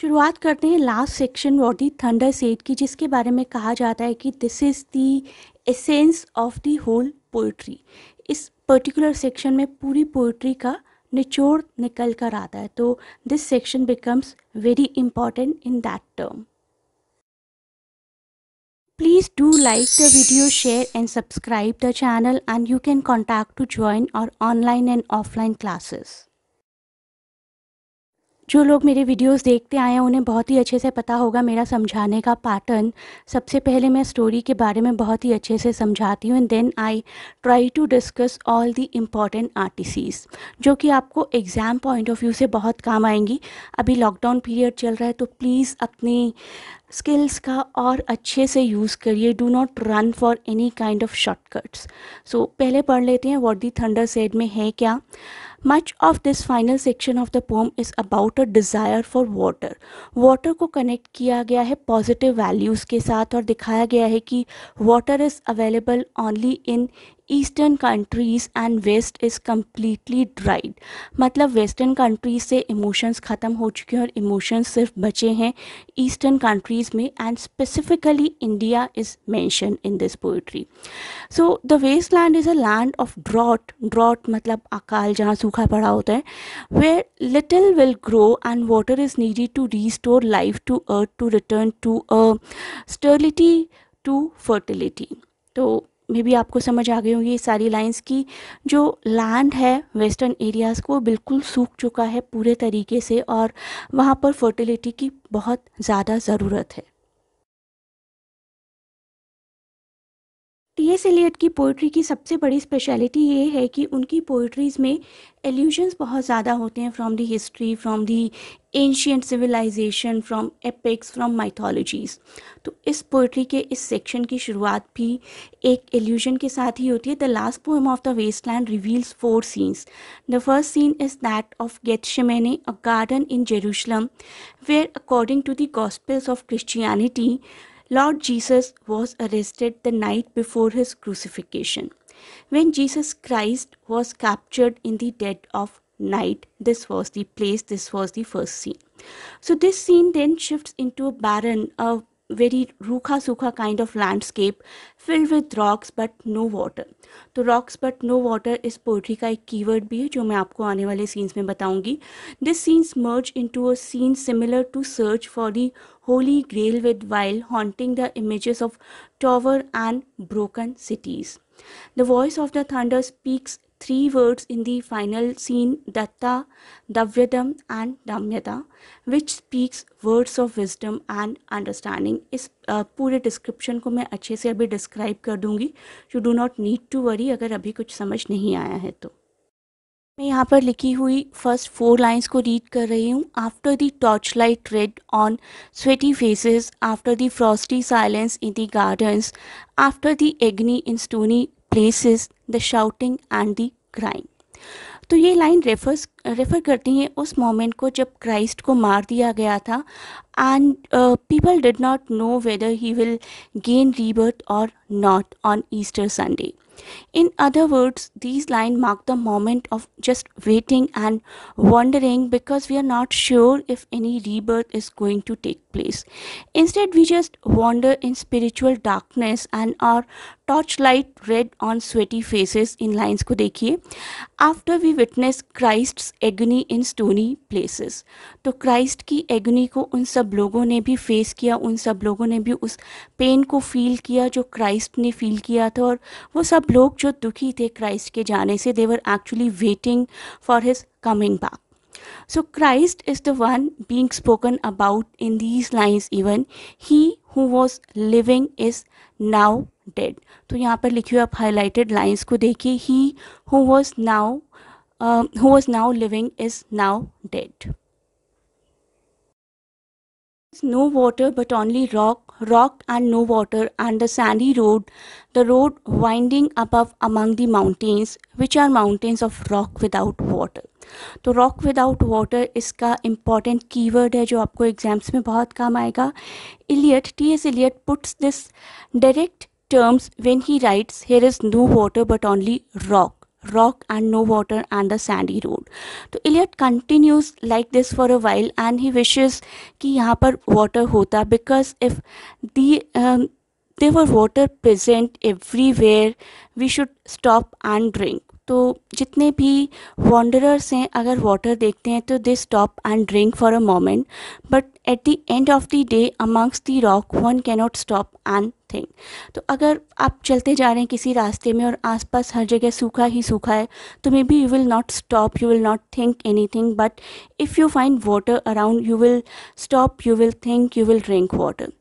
शुरुआत करते हैं लास्ट सेक्शन और दी थंडर सेट की जिसके बारे में कहा जाता है कि this is the essence of the whole poetry इस पर्टिकुलर सेक्शन में पूरी पोइट्री का निचोड़ निकल कर आता है तो this section becomes very important in that term please do like the video share and subscribe the channel and you can contact to join और ऑनलाइन एंड ऑफलाइन क्लासेस जो लोग मेरे वीडियोस देखते आए हैं उन्हें बहुत ही अच्छे से पता होगा मेरा समझाने का पैटर्न सबसे पहले मैं स्टोरी के बारे में बहुत ही अच्छे से समझाती हूँ and then I try to discuss all the important artistries जो कि आपको एग्ज़ाम पॉइंट ऑफ व्यू से बहुत काम आएंगी अभी लॉकडाउन पीरियड चल रहा है तो प्लीज़ अपनी स्किल्स का और अच्छे से यूज़ करिए do not run for any kind of shortcuts so पहले पढ़ लेते हैं वॉट दी थंडर सेड में है क्या much of this final section of the poem is about a desire for water water को कनेक्ट किया गया है पॉजिटिव वैल्यूज़ के साथ और दिखाया गया है कि water is available only in eastern countries and west is completely dried मतलब वेस्टर्न कंट्रीज से इमोशंस ख़त्म हो चुके हैं और इमोशंस सिर्फ बचे हैं ईस्टर्न कंट्रीज़ में and specifically India is mention in this poetry so the waste land is a land of drought drought मतलब अकाल जहाँ सूखा पड़ा होता है where little will grow and water is needed to restore life to earth to return to sterility to fertility तो में भी आपको समझ आ गई होंगी सारी लाइंस की जो लैंड है वेस्टर्न एरियाज़ को बिल्कुल सूख चुका है पूरे तरीके से और वहाँ पर फर्टिलिटी की बहुत ज़्यादा ज़रूरत है एस एलियट की पोइट्री की सबसे बड़ी स्पेशलिटी ये है कि उनकी पोइट्रीज़ में एल्यूजन्स बहुत ज़्यादा होते हैं from the history from the ancient civilization from epics from mythologies तो इस पोइट्री के इस सेक्शन की शुरुआत भी एक एल्यूजन के साथ ही होती है the last poem of the waste land reveals four scenes the first scene is that of Gethsemane a garden in Jerusalem where according to the gospels of Christianity Lord Jesus was arrested the night before his crucifixion. When Jesus Christ was captured in the dead of night, this was the place, this was the first scene. So, this scene then shifts into a barren, a very rukha sukha kind of landscape filled with rocks but no water The rocks but no water is poetry का एक keyword भी है जो मैं आपको आने वाले scenes में बताऊंगी this scenes merge into a scene similar to search for the. Holy Grail with while haunting the images of tower and broken cities. The voice of the thunder speaks three words in the final scene Datta, Davyadam, and Damyata, which speaks words of wisdom and understanding. इस uh, पूरे description को मैं अच्छे से अभी describe कर दूंगी you do not need to worry अगर अभी कुछ समझ नहीं आया है तो मैं यहाँ पर लिखी हुई फर्स्ट फोर लाइंस को रीड कर रही हूँ after the torch light red on sweaty faces after the frosty silence in the gardens after the agony in stony places the shouting and the crime तो ये लाइन रेफर्स रेफर करती हैं उस moment को जब क्राइस्ट को मार दिया गया था and people did not know whether he will gain rebirth और not on Easter Sunday in other words these line mark the moment of just waiting and wandering because we are not sure if any rebirth is going to take place instead we just wander in spiritual darkness and our torch light red on sweaty faces इन lines को देखिए after we witness Christ एग्नी in stony places तो Christ की agony को उन सब लोगों ने भी फेस किया उन सब लोगों ने भी उस पेन को फील किया जो क्राइस्ट ने फील किया था और वो सब लोग जो दुखी थे क्राइस्ट के जाने से they're actually waiting for his coming back so Christ is the one being spoken about in these lines even he who was living is now dead तो यहाँ पर लिखी हुई आप हाईलाइटेड लाइन्स को देखिए he who was now Um, who was now living is now dead. There's no water but only rock, rock and no water, and the sandy road, the road winding above among the mountains, which are mountains of rock without water. तो rock without water इसका important keyword है जो आपको exams में बहुत काम आएगा Eliot T S Eliot puts this direct terms when he writes here is no water but only rock rock and no water and the sandy road So Eliot continues like this for a while and he wishes ki यहाँ पर water hota because if the um, there were water present everywhere we should stop and drink तो जितने भी wanderers हैं अगर water देखते हैं तो they stop and drink for a moment but at the end of the day amongst the rock one cannot stop and think तो अगर आप चलते जा रहे हैं किसी रास्ते में और आसपास हर जगह सूखा ही सूखा है तो maybe you will not stop you will not think anything but if you find water around you will stop you will think you will drink water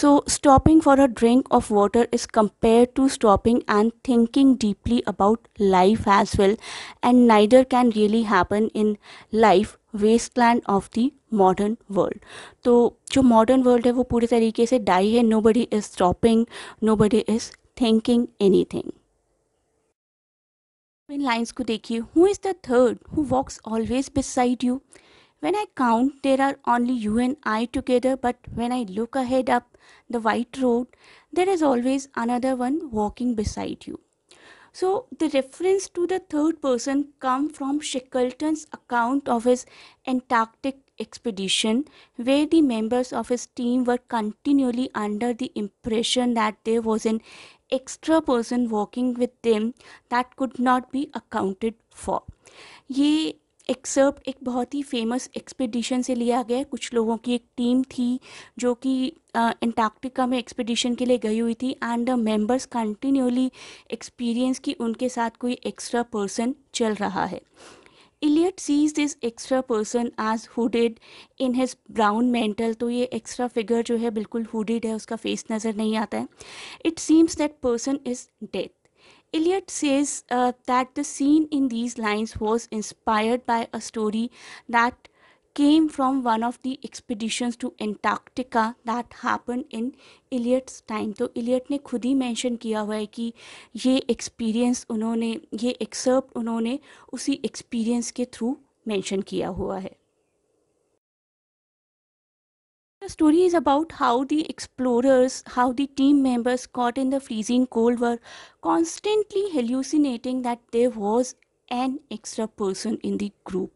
so stopping for a drink of water is compare to stopping and thinking deeply about life as well and neither can really happen in life waste land of the modern world तो जो modern world है वो पूरे तरीके से dry है nobody is stopping nobody is thinking anything इन lines को देखिए who is the third who walks always beside you when I count there are only you and I together but when I look ahead up the white road there is always another one walking beside you so the reference to the third person come from Shackleton account of his Antarctic expedition where the members of his team were continually under the impression that there was an extra person walking with them that could not be accounted for. ye excerpt एक बहुत ही famous expedition से लिया गया कुछ लोगों की एक team थी जो कि एंटार्क्टिका में एक्सपेडिशन के लिए गई हुई थी and the members continuously experience कि उनके साथ कोई एक्स्ट्रा पर्सन चल रहा है Eliot sees this extra person as hooded in his brown mantle तो ये एक्स्ट्रा फिगर जो है बिल्कुल हुडेड है उसका फेस नज़र नहीं आता है it seems that person is death Eliot says that the scene in these lines was inspired by a story that came from one of the expeditions to Antarctica that happened in Eliot's time. तो Eliot ने खुद ही mention किया हुआ है कि ये experience उन्होंने ये excerpt उन्होंने उसी experience के through mention किया हुआ है The story is about how the explorers, how the team members caught in the freezing cold were constantly hallucinating that there was an extra person in the group.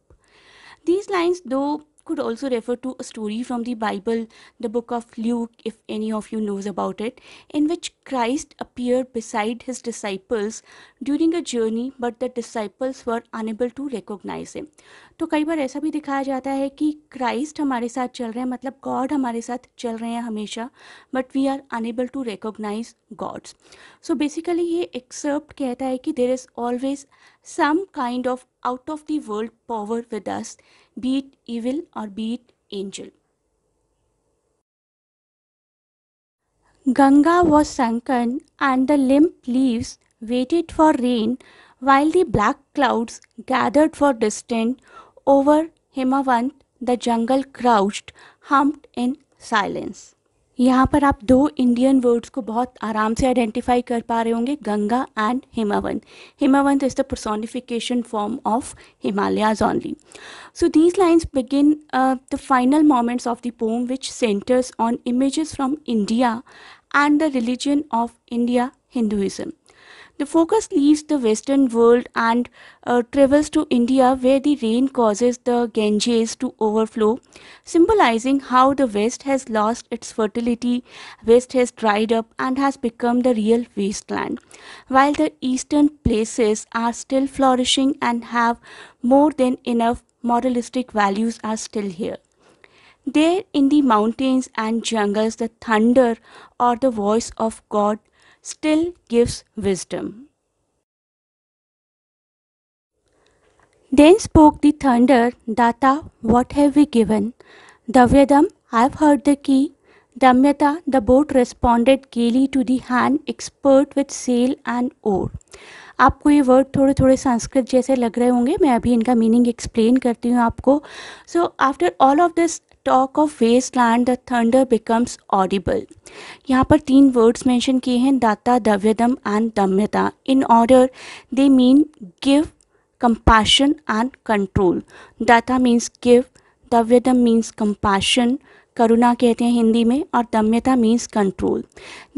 These lines, though, could also refer to a story from the Bible, the book of Luke, if any of you knows about it, in which Christ appeared beside his disciples during a journey, but the disciples were unable to recognize him. तो कई बार ऐसा भी दिखाया जाता है कि Christ हमारे साथ चल रहे हैं मतलब गॉड हमारे साथ चल रहे हैं हमेशा but we are unable to recognise God's so basically ये एक्सेप्ट कहता है कि there is always some kind of out of the world power with us, be it evil or be it angel. Ganga was sunken and the limp leaves waited for rain while the black clouds gathered for distant over Himavant the jungle crouched, humped in silence. यहाँ पर आप दो Indian words को बहुत आराम से identify कर पा रहे होंगे Ganga and Himavant Himavant is the personification form of Himalayas only so these lines begin the final moments of the poem which centres on images from India and the religion of India Hinduism The focus leaves the Western world and uh, travels to India, where the rain causes the Ganges to overflow, symbolizing how the West has lost its fertility, West has dried up, and has become the real wasteland, while the Eastern places are still flourishing and have more than enough moralistic values are still here. There in the mountains and jungles, the thunder or the voice of God still gives wisdom. Then spoke the thunder, Data, what have we given? Davyadam, I've heard the key. Damyata, the boat responded gaily to the hand, expert with sail and oar. आपको ये word थोड़े थोड़े संस्कृत जैसे लग रहे होंगे मैं अभी इनका मीनिंग एक्सप्लेन करती हूँ आपको so after all of this talk of waste land the thunder becomes audible यहाँ पर तीन वर्ड्स मैंशन किए हैं Datta Dayadhvam and Damyata in order they mean give compassion and control Datta means give Dayadhvam means compassion करुणा कहते हैं हिंदी में और Damyata means control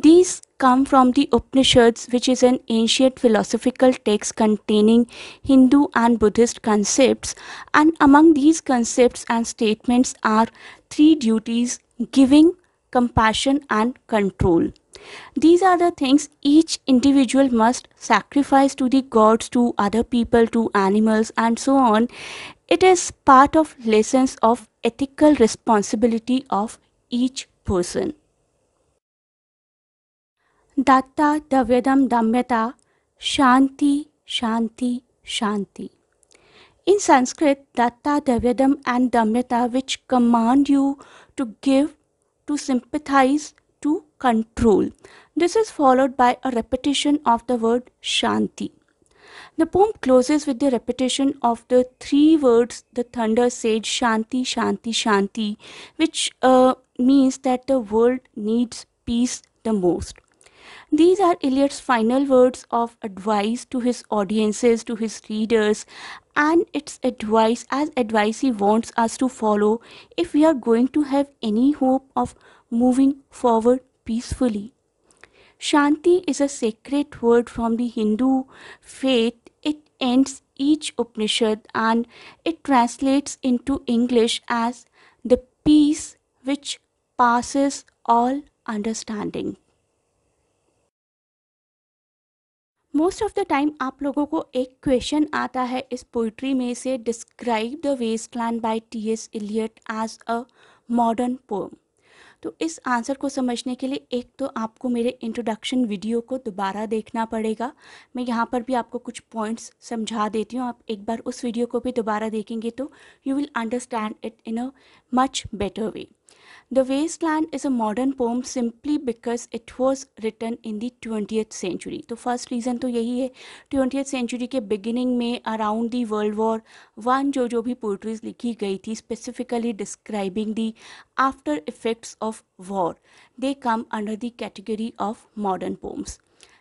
these come from the Upanishads, which is an ancient philosophical text containing Hindu and Buddhist concepts. And among these concepts and statements are three duties giving, compassion, and control. These are the things each individual must sacrifice to the gods, to other people, to animals, and so on. It is part of lessons of ethical responsibility of each person. Datta Dayadhvam Damyata Shanti Shanti shanti. In Sanskrit, datta, devyadam, and damyata, which command you to give, to sympathize, to control. This is followed by a repetition of the word shanti. The poem closes with the repetition of the three words the thunder said shanti, shanti, shanti, which uh, means that the world needs peace the most. These are Eliot's final words of advice to his audiences, to his readers, and it's advice as advice he wants us to follow if we are going to have any hope of moving forward peacefully. Shanti is a sacred word from the Hindu faith. It ends each Upanishad and it translates into English as the peace which passes all understanding. Most of the time आप लोगों को एक question आता है इस poetry में से describe the waste land by T S Eliot as a modern poem तो इस आंसर को समझने के लिए एक तो आपको मेरे इंट्रोडक्शन वीडियो को दोबारा देखना पड़ेगा मैं यहाँ पर भी आपको कुछ पॉइंट्स समझा देती हूँ आप एक बार उस वीडियो को भी दोबारा देखेंगे तो you will understand it in a much better way The Wasteland is a modern poem simply because it was written in the 20th century. The first reason to yehi 20th century ke beginning mein around the World War One jo jo bhi poetries likhi gayi specifically describing the after effects of war. They come under the category of modern poems.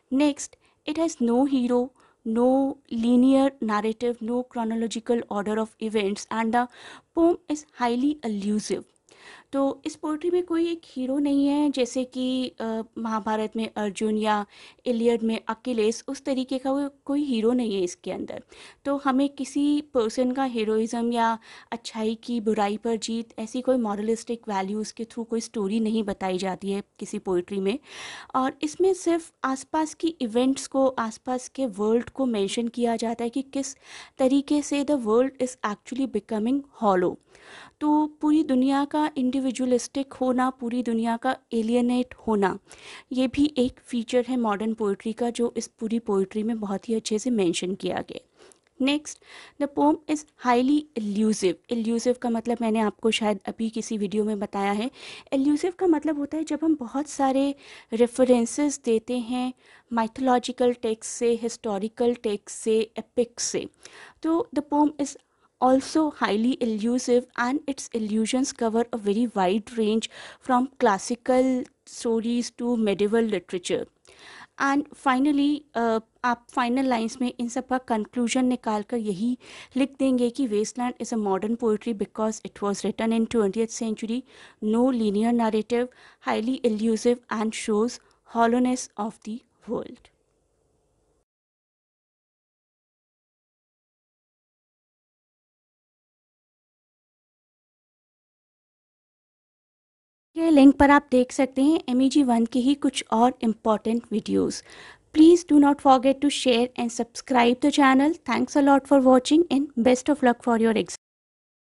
Next, it has no hero, no linear narrative, no chronological order of events and the poem is highly allusive. तो इस poetry में कोई एक hero नहीं है जैसे कि महाभारत में अर्जुन या इलियड में अकेलेस उस तरीके का कोई हीरो नहीं है इसके अंदर तो हमें किसी पर्सन का हीरोइज़म या अच्छाई की बुराई पर जीत ऐसी कोई मॉरलिस्टिक वैल्यूज़ के थ्रू कोई स्टोरी नहीं बताई जाती है किसी पोइट्री में और इसमें सिर्फ आसपास की इवेंट्स को आसपास के वर्ल्ड को मैंशन किया जाता है कि किस तरीके से the world is actually becoming hollow तो पूरी दुनिया का इंडिविजुअल इंडिविजुअलिस्टिक होना पूरी दुनिया का एलियनेट होना ये भी एक फीचर है मॉडर्न पोइट्री का जो इस पूरी पोइट्री में बहुत ही अच्छे से मेंशन किया गया next the poem is highly elusive elusive का मतलब मैंने आपको शायद अभी किसी वीडियो में बताया है एल्यूसिव का मतलब होता है जब हम बहुत सारे रेफरेंसेस देते हैं माइथोलॉजिकल टेक्स्ट से हिस्टोरिकल टेक्स्ट से एपिक से तो the poem is also highly elusive and its illusions cover a very wide range from classical stories to medieval literature. And finally, uh, final lines में in सब conclusion निकाल कर यही लिख देंगे कि Wasteland is a modern poetry because it was written in 20th century, no linear narrative, highly elusive and shows hollowness of the world. के link पर आप देख सकते हैं एम ई वन के ही कुछ और important videos please do not forget to share and subscribe the channel thanks a lot for watching and best of luck for your exam